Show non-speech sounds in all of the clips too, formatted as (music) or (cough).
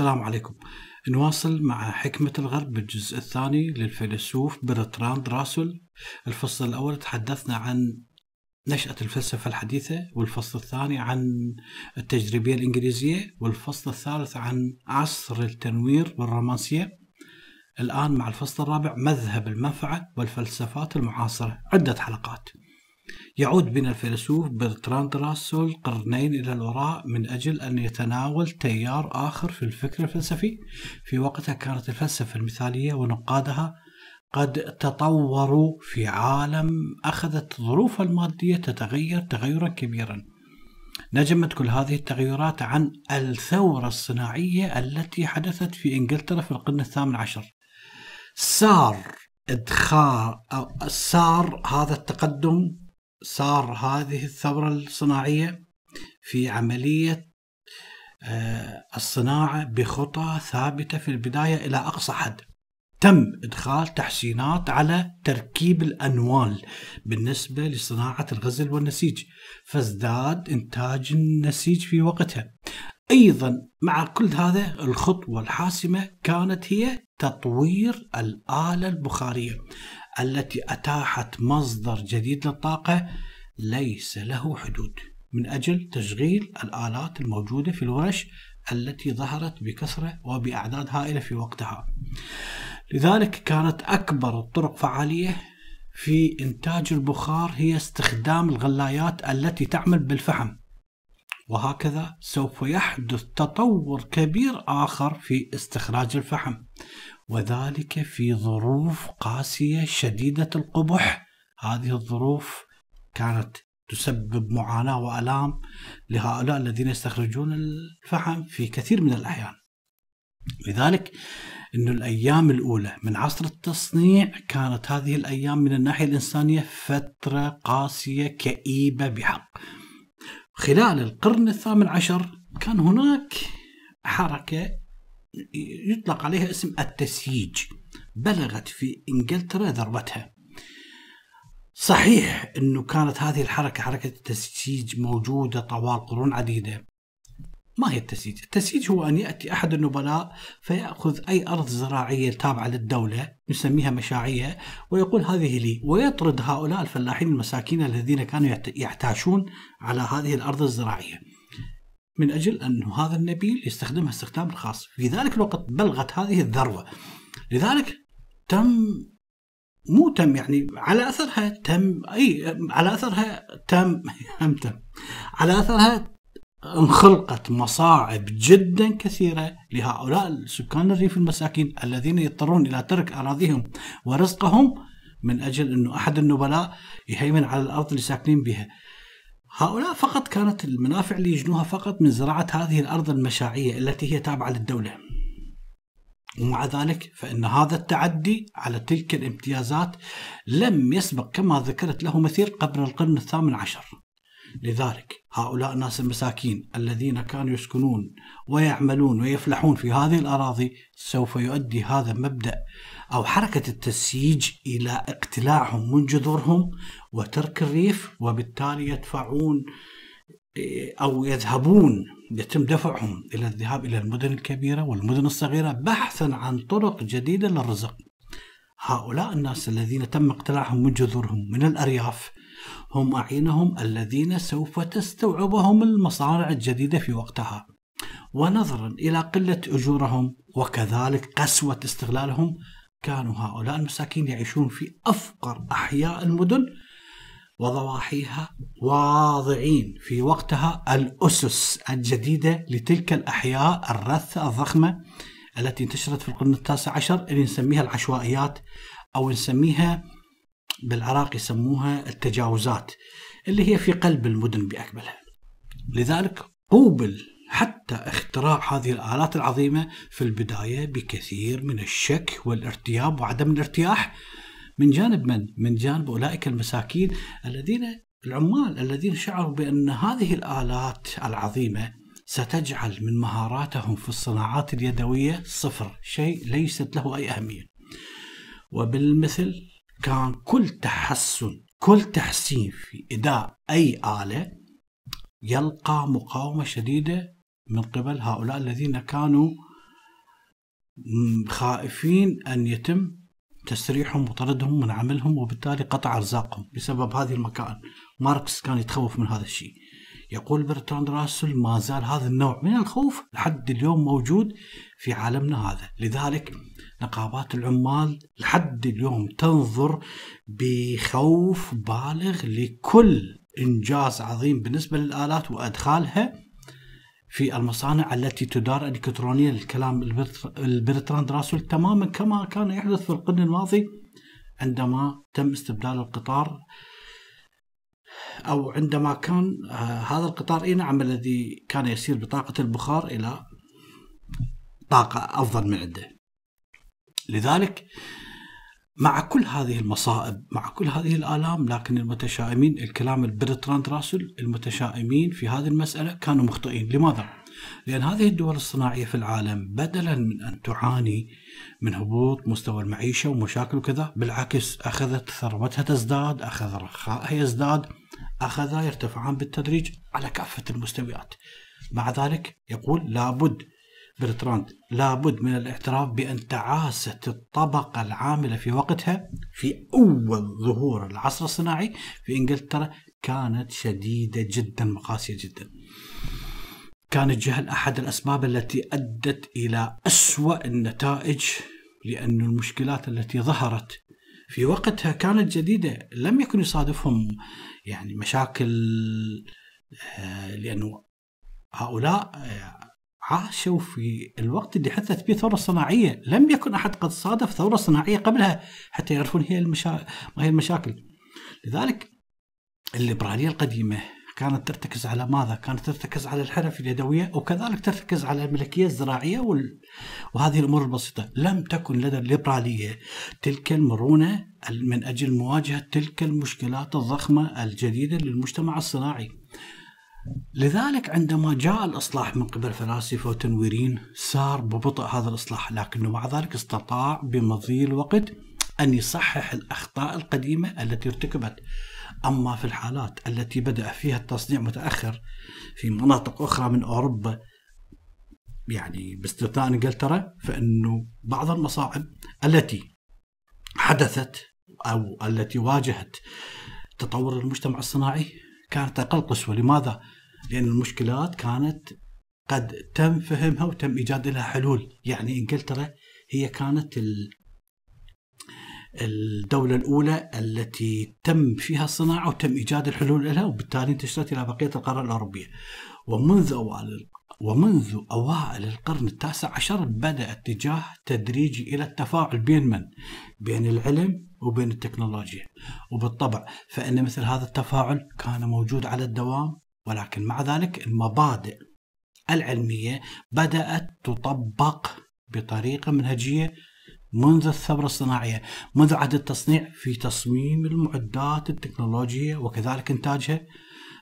السلام عليكم نواصل مع حكمة الغرب بالجزء الثاني للفيلسوف برتراند راسل الفصل الأول تحدثنا عن نشأة الفلسفة الحديثة والفصل الثاني عن التجريبية الإنجليزية والفصل الثالث عن عصر التنوير والرومانسية الآن مع الفصل الرابع مذهب المنفعة والفلسفات المعاصرة عدة حلقات يعود بنا الفيلسوف برتراند راسل قرنين إلى الوراء من أجل أن يتناول تيار آخر في الفكر الفلسفي في وقتها كانت الفلسفة المثالية ونقادها قد تطوروا في عالم أخذت ظروف المادية تتغير تغيرا كبيرا نجمت كل هذه التغيرات عن الثورة الصناعية التي حدثت في إنجلترا في القرن الثامن عشر صار إدخال أو صار هذا التقدم صار هذه الثورة الصناعية في عملية آه، الصناعة بخطى ثابتة في البداية إلى أقصى حد تم إدخال تحسينات على تركيب الأنوال بالنسبة لصناعة الغزل والنسيج فازداد إنتاج النسيج في وقتها أيضا مع كل هذا الخطوة الحاسمة كانت هي تطوير الآلة البخارية التي أتاحت مصدر جديد للطاقة ليس له حدود من أجل تشغيل الآلات الموجودة في الورش التي ظهرت بكثرة وبأعداد هائلة في وقتها لذلك كانت أكبر الطرق فعالية في إنتاج البخار هي استخدام الغلايات التي تعمل بالفحم وهكذا سوف يحدث تطور كبير آخر في استخراج الفحم وذلك في ظروف قاسية شديدة القبح هذه الظروف كانت تسبب معاناة وألام لهؤلاء الذين يستخرجون الفحم في كثير من الأحيان لذلك أن الأيام الأولى من عصر التصنيع كانت هذه الأيام من الناحية الإنسانية فترة قاسية كئيبة بحق خلال القرن الثامن عشر كان هناك حركة يطلق عليها اسم التسييج بلغت في إنجلترا ذروتها صحيح أنه كانت هذه الحركة حركة التسييج موجودة طوال قرون عديدة ما هي التسييج؟ التسييج هو أن يأتي أحد النبلاء فيأخذ أي أرض زراعية تابعة للدولة نسميها مشاعية ويقول هذه لي ويطرد هؤلاء الفلاحين المساكين الذين كانوا يحتاشون على هذه الأرض الزراعية من أجل أن هذا النبيل يستخدمها استخدام الخاص في ذلك الوقت بلغت هذه الذروة لذلك تم مو تم يعني على أثرها تم أي على أثرها تم (laughs) هم تم على أثرها انخلقت مصاعب جدا كثيرة لهؤلاء سكان الريف المساكين الذين يضطرون إلى ترك أراضيهم ورزقهم من أجل أنه أحد النبلاء يهيمن على الأرض اللي ساكنين بها هؤلاء فقط كانت المنافع اللي يجنوها فقط من زراعة هذه الأرض المشاعية التي هي تابعة للدولة ومع ذلك فإن هذا التعدي على تلك الامتيازات لم يسبق كما ذكرت له مثير قبل القرن الثامن عشر لذلك هؤلاء الناس المساكين الذين كانوا يسكنون ويعملون ويفلحون في هذه الأراضي سوف يؤدي هذا المبدأ أو حركة التسييج إلى اقتلاعهم من جذورهم وترك الريف وبالتالي يدفعون أو يذهبون يتم دفعهم إلى الذهاب إلى المدن الكبيرة والمدن الصغيرة بحثا عن طرق جديدة للرزق هؤلاء الناس الذين تم اقتلاعهم من جذورهم من الأرياف هم أعينهم الذين سوف تستوعبهم المصانع الجديدة في وقتها ونظرا إلى قلة أجورهم وكذلك قسوة استغلالهم كانوا هؤلاء المساكين يعيشون في أفقر أحياء المدن وضواحيها واضعين في وقتها الأسس الجديدة لتلك الأحياء الرثة الضخمة التي انتشرت في القرن التاسع عشر اللي نسميها العشوائيات أو نسميها بالعراق يسموها التجاوزات اللي هي في قلب المدن بأكملها لذلك قوبل حتى اختراع هذه الآلات العظيمة في البداية بكثير من الشك والارتياب وعدم الارتياح من جانب من؟ من جانب أولئك المساكين الذين العمال الذين شعروا بأن هذه الآلات العظيمة ستجعل من مهاراتهم في الصناعات اليدوية صفر شيء ليست له أي أهمية وبالمثل كان كل تحسن كل تحسين في إداء أي آلة يلقى مقاومة شديدة من قبل هؤلاء الذين كانوا خائفين أن يتم تسريحهم وطردهم من عملهم وبالتالي قطع أرزاقهم بسبب هذه المكائن ماركس كان يتخوف من هذا الشيء يقول برتراند راسل ما زال هذا النوع من الخوف لحد اليوم موجود في عالمنا هذا لذلك نقابات العمال لحد اليوم تنظر بخوف بالغ لكل انجاز عظيم بالنسبه للالات وادخالها في المصانع التي تدار الكترونيا للكلام البرتراند راسل تماما كما كان يحدث في القرن الماضي عندما تم استبدال القطار او عندما كان آه، هذا القطار اي نعم الذي كان يسير بطاقه البخار الى طاقه افضل من عنده. لذلك مع كل هذه المصائب مع كل هذه الآلام لكن المتشائمين الكلام البرتراند راسل المتشائمين في هذه المسألة كانوا مخطئين لماذا؟ لأن هذه الدول الصناعية في العالم بدلا من أن تعاني من هبوط مستوى المعيشة ومشاكل وكذا بالعكس أخذت ثروتها تزداد أخذ رخاءها يزداد أخذا يرتفعان بالتدريج على كافة المستويات مع ذلك يقول لابد برتراند لابد من الاعتراف بأن تعاسة الطبقة العاملة في وقتها في أول ظهور العصر الصناعي في إنجلترا كانت شديدة جدا وقاسية جدا كان الجهل أحد الأسباب التي أدت إلى أسوأ النتائج لأن المشكلات التي ظهرت في وقتها كانت جديدة لم يكن يصادفهم يعني مشاكل آه، لأنه هؤلاء آه، عاشوا في الوقت اللي حدثت فيه الثورة الصناعية لم يكن أحد قد صادف ثورة صناعية قبلها حتى يعرفون هي المشا... ما هي المشاكل لذلك الليبرالية القديمة كانت ترتكز على ماذا؟ كانت ترتكز على الحرف اليدوية وكذلك ترتكز على الملكية الزراعية وال... وهذه الأمور البسيطة لم تكن لدى الليبرالية تلك المرونة من أجل مواجهة تلك المشكلات الضخمة الجديدة للمجتمع الصناعي لذلك عندما جاء الإصلاح من قبل فلاسفة وتنويرين سار ببطء هذا الإصلاح لكنه مع ذلك استطاع بمضي الوقت أن يصحح الأخطاء القديمة التي ارتكبت أما في الحالات التي بدأ فيها التصنيع متأخر في مناطق أخرى من أوروبا يعني باستثناء انجلترا فانه بعض المصاعب التي حدثت او التي واجهت تطور المجتمع الصناعي كانت اقل قسوه، لماذا؟ لان المشكلات كانت قد تم فهمها وتم ايجاد لها حلول يعني انجلترا هي كانت الدولة الأولى التي تم فيها الصناعة وتم إيجاد الحلول لها وبالتالي انتشرت إلى بقية القارة الأوروبية ومنذ أوائل ومنذ أوائل القرن التاسع عشر بدأ اتجاه تدريجي إلى التفاعل بين من؟ بين العلم وبين التكنولوجيا وبالطبع فإن مثل هذا التفاعل كان موجود على الدوام ولكن مع ذلك المبادئ العلمية بدأت تطبق بطريقة منهجية منذ الثورة الصناعية منذ عهد التصنيع في تصميم المعدات التكنولوجية وكذلك إنتاجها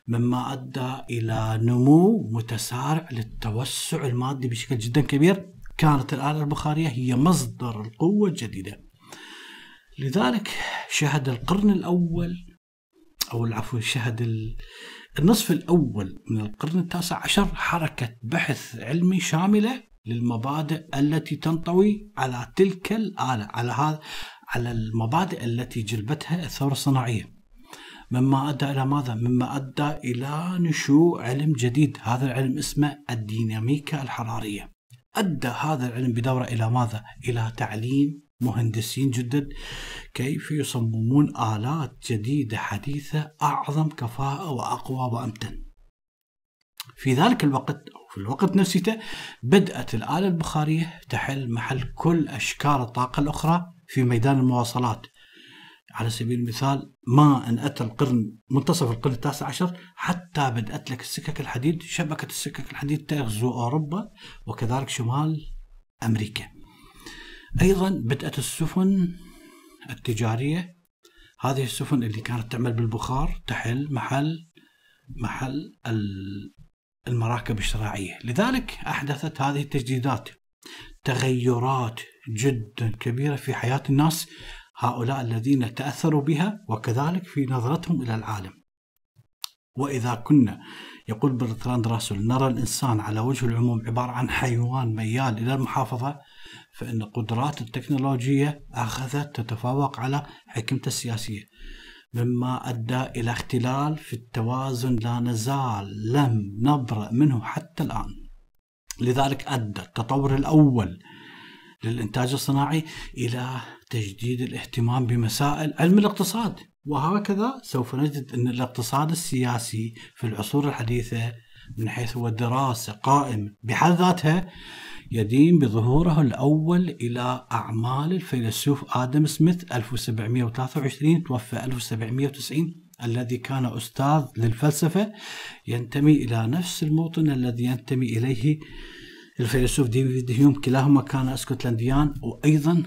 مما أدى إلى نمو متسارع للتوسع المادي بشكل جدا كبير كانت الآلة البخارية هي مصدر القوة الجديدة لذلك شهد القرن الأول أو العفو شهد النصف الأول من القرن التاسع عشر حركة بحث علمي شاملة للمبادئ التي تنطوي على تلك الآلة على هذا على المبادئ التي جلبتها الثورة الصناعية مما أدى إلى ماذا؟ مما أدى إلى نشوء علم جديد هذا العلم اسمه الديناميكا الحرارية أدى هذا العلم بدورة إلى ماذا؟ إلى تعليم مهندسين جدد كيف يصممون آلات جديدة حديثة أعظم كفاءة وأقوى وأمتن في ذلك الوقت أو في الوقت نفسه بدأت الآلة البخارية تحل محل كل أشكال الطاقة الأخرى في ميدان المواصلات على سبيل المثال ما أن أتى القرن منتصف القرن التاسع عشر حتى بدأت لك السكك الحديد شبكة السكك الحديد تغزو أوروبا وكذلك شمال أمريكا أيضا بدأت السفن التجارية هذه السفن اللي كانت تعمل بالبخار تحل محل محل المراكب الشراعية لذلك أحدثت هذه التجديدات تغيرات جدا كبيرة في حياة الناس هؤلاء الذين تأثروا بها وكذلك في نظرتهم إلى العالم وإذا كنا يقول برتراند راسل نرى الإنسان على وجه العموم عبارة عن حيوان ميال إلى المحافظة فإن قدرات التكنولوجية أخذت تتفوق على حكمته السياسية مما أدى إلى اختلال في التوازن لا نزال لم نبرأ منه حتى الآن لذلك أدى التطور الأول للإنتاج الصناعي إلى تجديد الاهتمام بمسائل علم الاقتصاد وهكذا سوف نجد أن الاقتصاد السياسي في العصور الحديثة من حيث هو دراسة قائمة بحد ذاتها يدين بظهوره الأول إلى أعمال الفيلسوف آدم سميث 1723 توفى 1790 الذي كان أستاذ للفلسفة ينتمي إلى نفس الموطن الذي ينتمي إليه الفيلسوف ديفيد هيوم كلاهما كان اسكتلنديان وأيضا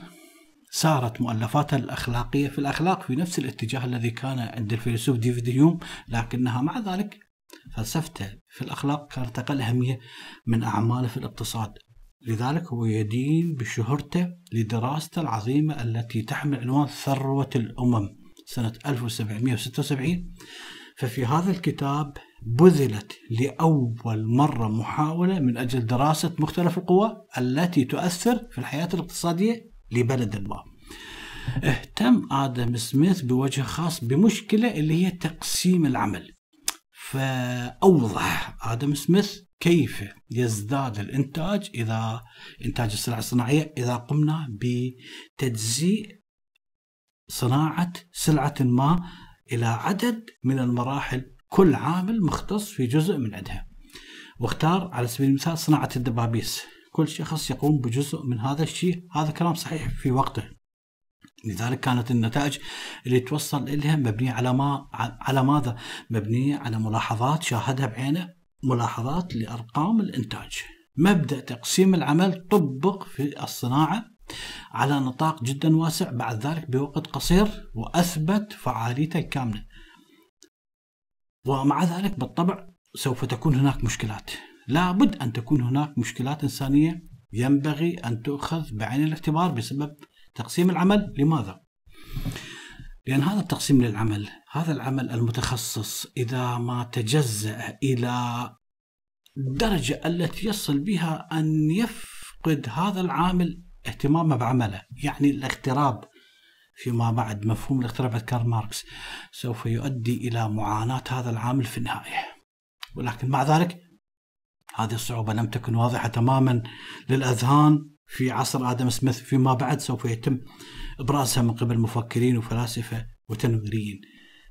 سارت مؤلفاته الأخلاقية في الأخلاق في نفس الاتجاه الذي كان عند الفيلسوف ديفيد هيوم لكنها مع ذلك فلسفته في الأخلاق كانت أقل أهمية من أعماله في الاقتصاد لذلك هو يدين بشهرته لدراسته العظيمة التي تحمل عنوان ثروة الأمم سنة 1776 ففي هذا الكتاب بذلت لأول مرة محاولة من أجل دراسة مختلف القوى التي تؤثر في الحياة الاقتصادية لبلد ما اهتم آدم سميث بوجه خاص بمشكلة اللي هي تقسيم العمل فأوضح آدم سميث كيف يزداد الانتاج اذا انتاج السلع الصناعيه اذا قمنا بتجزيء صناعه سلعه ما الى عدد من المراحل كل عامل مختص في جزء من عندها واختار على سبيل المثال صناعه الدبابيس كل شخص يقوم بجزء من هذا الشيء هذا كلام صحيح في وقته لذلك كانت النتائج اللي توصل إليها مبنية على ما على ماذا؟ مبنية على ملاحظات شاهدها بعينه ملاحظات لأرقام الإنتاج مبدأ تقسيم العمل طبق في الصناعة على نطاق جدا واسع بعد ذلك بوقت قصير وأثبت فعاليته الكاملة ومع ذلك بالطبع سوف تكون هناك مشكلات لابد أن تكون هناك مشكلات إنسانية ينبغي أن تؤخذ بعين الاعتبار بسبب تقسيم العمل لماذا؟ لأن هذا التقسيم للعمل هذا العمل المتخصص إذا ما تجزأ إلى الدرجة التي يصل بها أن يفقد هذا العامل اهتمامه بعمله يعني الاغتراب فيما بعد مفهوم الاغتراب عند كارل ماركس سوف يؤدي إلى معاناة هذا العامل في النهاية ولكن مع ذلك هذه الصعوبة لم تكن واضحة تماما للأذهان في عصر آدم سميث فيما بعد سوف يتم إبرازها من قبل مفكرين وفلاسفة وتنويريين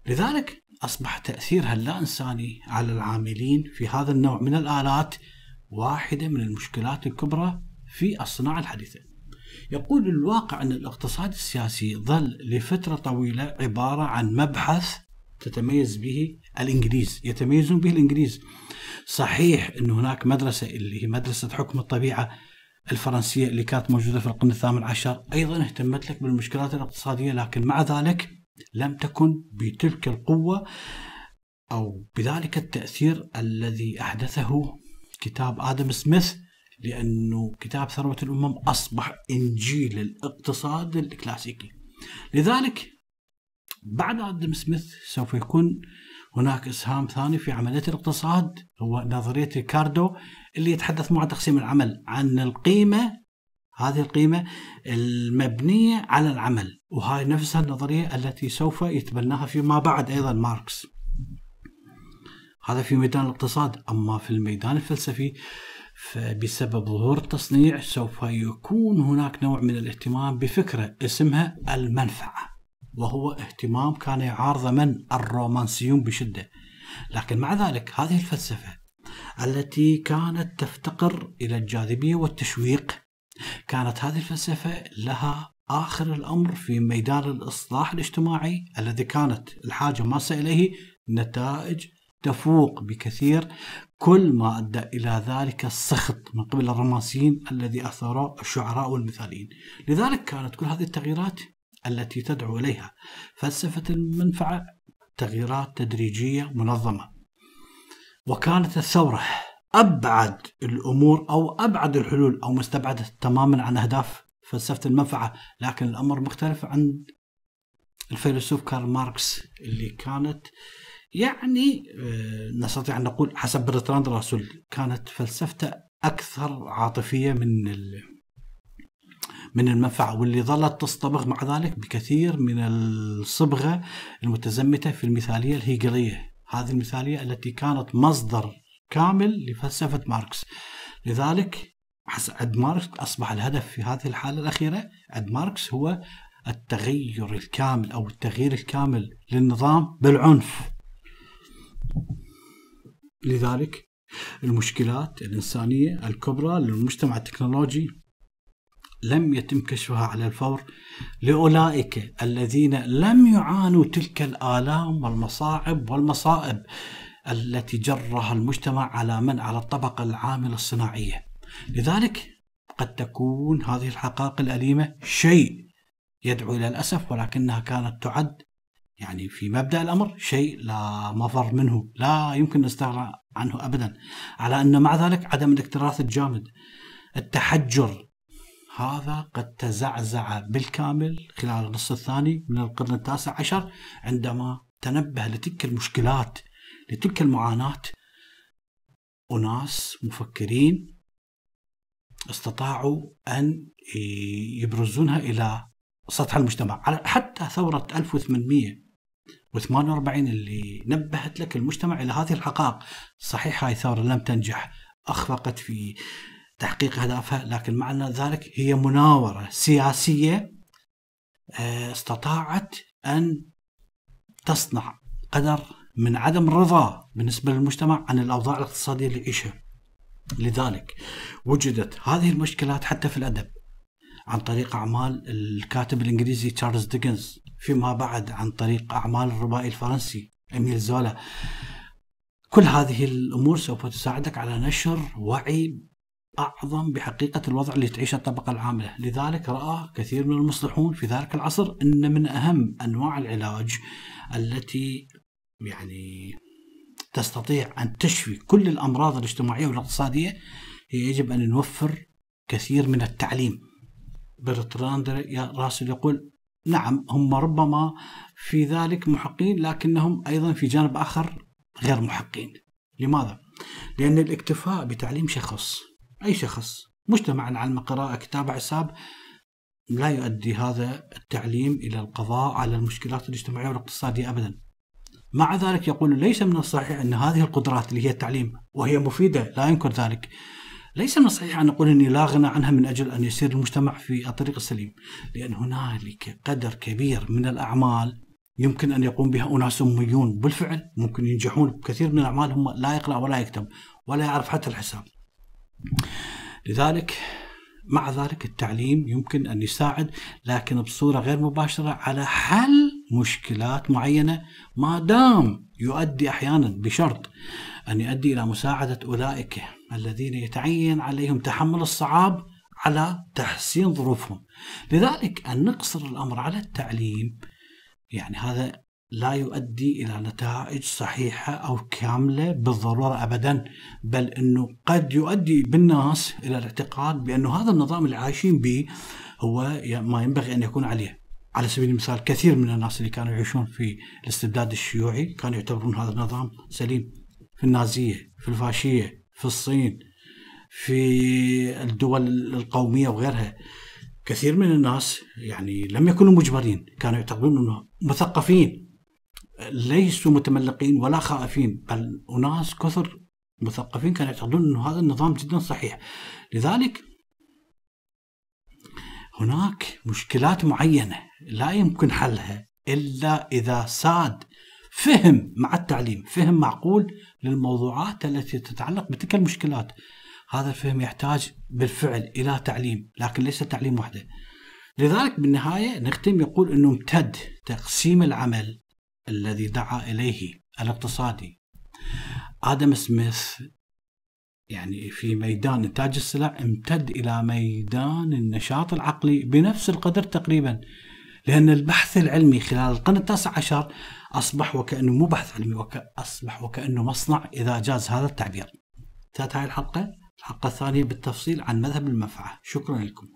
لذلك أصبح تأثيرها اللا إنساني على العاملين في هذا النوع من الآلات واحدة من المشكلات الكبرى في الصناعة الحديثة يقول الواقع أن الاقتصاد السياسي ظل لفترة طويلة عبارة عن مبحث تتميز به الإنجليز يتميزون به الإنجليز صحيح أن هناك مدرسة اللي هي مدرسة حكم الطبيعة الفرنسية اللي كانت موجودة في القرن الثامن عشر أيضا اهتمت لك بالمشكلات الاقتصادية لكن مع ذلك لم تكن بتلك القوة أو بذلك التأثير الذي أحدثه كتاب آدم سميث لأنه كتاب ثروة الأمم أصبح إنجيل الاقتصاد الكلاسيكي لذلك بعد آدم سميث سوف يكون هناك إسهام ثاني في عملية الاقتصاد هو نظرية ريكاردو اللي يتحدث عن تقسيم العمل عن القيمة هذه القيمة المبنية على العمل وهاي نفسها النظرية التي سوف يتبناها فيما بعد أيضا ماركس هذا في ميدان الاقتصاد أما في الميدان الفلسفي فبسبب ظهور التصنيع سوف يكون هناك نوع من الاهتمام بفكرة اسمها المنفعة وهو اهتمام كان يعارض من الرومانسيون بشدة لكن مع ذلك هذه الفلسفة التي كانت تفتقر إلى الجاذبية والتشويق كانت هذه الفلسفة لها آخر الأمر في ميدان الإصلاح الاجتماعي الذي كانت الحاجة ماسة إليه نتائج تفوق بكثير كل ما أدى إلى ذلك السخط من قبل الرومانسيين الذي أثروا الشعراء والمثاليين لذلك كانت كل هذه التغييرات التي تدعو إليها فلسفة المنفعة تغييرات تدريجية منظمة وكانت الثورة أبعد الأمور أو أبعد الحلول أو مستبعدة تماما عن أهداف فلسفة المنفعة لكن الأمر مختلف عن الفيلسوف كارل ماركس اللي كانت يعني آه، نستطيع أن نقول حسب برتراند راسل كانت فلسفته أكثر عاطفية من من المنفعة واللي ظلت تصطبغ مع ذلك بكثير من الصبغة المتزمتة في المثالية الهيجلية هذه المثالية التي كانت مصدر كامل لفلسفة ماركس لذلك عند ماركس أصبح الهدف في هذه الحالة الأخيرة عند ماركس هو التغير الكامل أو التغيير الكامل للنظام بالعنف لذلك المشكلات الإنسانية الكبرى للمجتمع التكنولوجي لم يتم كشفها على الفور لأولئك الذين لم يعانوا تلك الآلام والمصاعب والمصائب التي جرها المجتمع على من على الطبقة العاملة الصناعية لذلك قد تكون هذه الحقائق الأليمة شيء يدعو إلى الأسف ولكنها كانت تعد يعني في مبدأ الأمر شيء لا مفر منه لا يمكن الاستغناء عنه أبدا على أن مع ذلك عدم الاكتراث الجامد التحجر هذا قد تزعزع بالكامل خلال النصف الثاني من القرن التاسع عشر عندما تنبه لتلك المشكلات لتلك المعاناة أناس مفكرين استطاعوا أن يبرزونها إلى سطح المجتمع حتى ثورة 1848 اللي نبهت لك المجتمع إلى هذه الحقائق صحيح هاي الثورة لم تنجح أخفقت في تحقيق أهدافها لكن مع ذلك هي مناورة سياسية آه، استطاعت أن تصنع قدر من عدم الرضا بالنسبة للمجتمع عن الأوضاع الاقتصادية اللي يعيشها لذلك وجدت هذه المشكلات حتى في الأدب عن طريق أعمال الكاتب الإنجليزي تشارلز ديكنز فيما بعد عن طريق أعمال الربائي الفرنسي أميل زولا كل هذه الأمور سوف تساعدك على نشر وعي أعظم بحقيقة الوضع اللي تعيشه الطبقة العاملة لذلك رأى كثير من المصلحون في ذلك العصر أن من أهم أنواع العلاج التي يعني تستطيع أن تشفي كل الأمراض الاجتماعية والاقتصادية هي يجب أن نوفر كثير من التعليم برتراند راسل يقول نعم هم ربما في ذلك محقين لكنهم أيضا في جانب آخر غير محقين لماذا؟ لأن الاكتفاء بتعليم شخص أي شخص مجتمعا على قراءة كتابة حساب لا يؤدي هذا التعليم إلى القضاء على المشكلات الاجتماعية والاقتصادية أبدا مع ذلك يقول ليس من الصحيح أن هذه القدرات اللي هي التعليم وهي مفيدة لا ينكر ذلك ليس من الصحيح أن نقول أني لا غنى عنها من أجل أن يسير المجتمع في الطريق السليم لأن هنالك قدر كبير من الأعمال يمكن أن يقوم بها أناس أميون بالفعل ممكن ينجحون بكثير من الأعمال هم لا يقرأ ولا يكتب ولا يعرف حتى الحساب لذلك مع ذلك التعليم يمكن ان يساعد لكن بصوره غير مباشره على حل مشكلات معينه ما دام يؤدي احيانا بشرط ان يؤدي الى مساعده اولئك الذين يتعين عليهم تحمل الصعاب على تحسين ظروفهم. لذلك ان نقصر الامر على التعليم يعني هذا لا يؤدي الى نتائج صحيحه او كامله بالضروره ابدا بل انه قد يؤدي بالناس الى الاعتقاد بانه هذا النظام اللي عايشين به هو ما ينبغي ان يكون عليه على سبيل المثال كثير من الناس اللي كانوا يعيشون في الاستبداد الشيوعي كانوا يعتبرون هذا النظام سليم في النازيه في الفاشيه في الصين في الدول القوميه وغيرها كثير من الناس يعني لم يكونوا مجبرين كانوا يعتبرون انه مثقفين ليسوا متملقين ولا خائفين بل أناس كثر مثقفين كانوا يعتقدون أنه هذا النظام جدا صحيح لذلك هناك مشكلات معينة لا يمكن حلها إلا إذا ساد فهم مع التعليم فهم معقول للموضوعات التي تتعلق بتلك المشكلات هذا الفهم يحتاج بالفعل إلى تعليم لكن ليس تعليم وحده لذلك بالنهاية نختم يقول أنه امتد تقسيم العمل الذي دعا اليه الاقتصادي ادم سميث يعني في ميدان انتاج السلع امتد الى ميدان النشاط العقلي بنفس القدر تقريبا لان البحث العلمي خلال القرن التاسع عشر اصبح وكانه مو بحث علمي اصبح وكانه مصنع اذا جاز هذا التعبير. انتهت هاي الحلقه، الحلقه الثانيه بالتفصيل عن مذهب المنفعه، شكرا لكم.